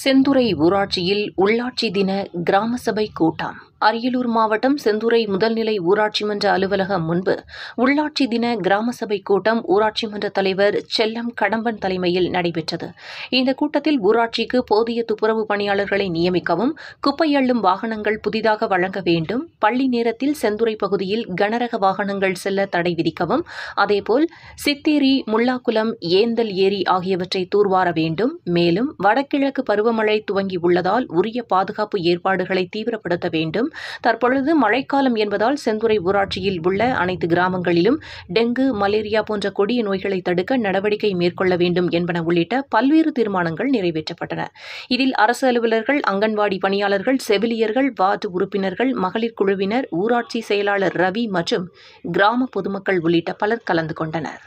செந்துறை ஊராட்சியில் உள்ளாட்சி தின கிராம சபை கூட்டம் அரியலூர் மாவட்டம் செந்துறை முதல்நிலை ஊராட்சி மன்ற அலுவலகம் முன்பு உள்ளாட்சி தின கிராம சபை கூட்டம் ஊராட்சி மன்ற தலைவர் செல்லம் கடம்பன் தலைமையில் நடைபெற்றது இந்த கூட்டத்தில் ஊராட்சிக்கு போதிய துப்புரவு பணியாளர்களை நியமிக்கவும் குப்பை அள்ளும் வாகனங்கள் புதிதாக வழங்க வேண்டும் பள்ளி நேரத்தில் செந்துறை பகுதியில் கனரக வாகனங்கள் செல்ல தடை விதிக்கவும் அதேபோல் சித்தேரி முல்லாக்குளம் ஏந்தல் ஏரி ஆகியவற்றை தூர்வார வேண்டும் மேலும் வடகிழக்கு பருவ பருவமழை துவங்கியுள்ளதால் உரிய பாதுகாப்பு ஏற்பாடுகளை தீவிரப்படுத்த வேண்டும் தற்பொழுது மழைக்காலம் என்பதால் செந்துறை ஊராட்சியில் உள்ள அனைத்து கிராமங்களிலும் டெங்கு மலேரியா போன்ற கொடிய நோய்களை தடுக்க நடவடிக்கை மேற்கொள்ள வேண்டும் என்பன உள்ளிட்ட பல்வேறு தீர்மானங்கள் நிறைவேற்றப்பட்டன இதில் அரசு அலுவலர்கள் அங்கன்வாடி பணியாளர்கள் செவிலியர்கள் வார்டு உறுப்பினர்கள் மகளிர் குழுவினர் ஊராட்சி செயலாளர் ரவி மற்றும் கிராம பொதுமக்கள் உள்ளிட்ட பலர் கலந்து கொண்டனர்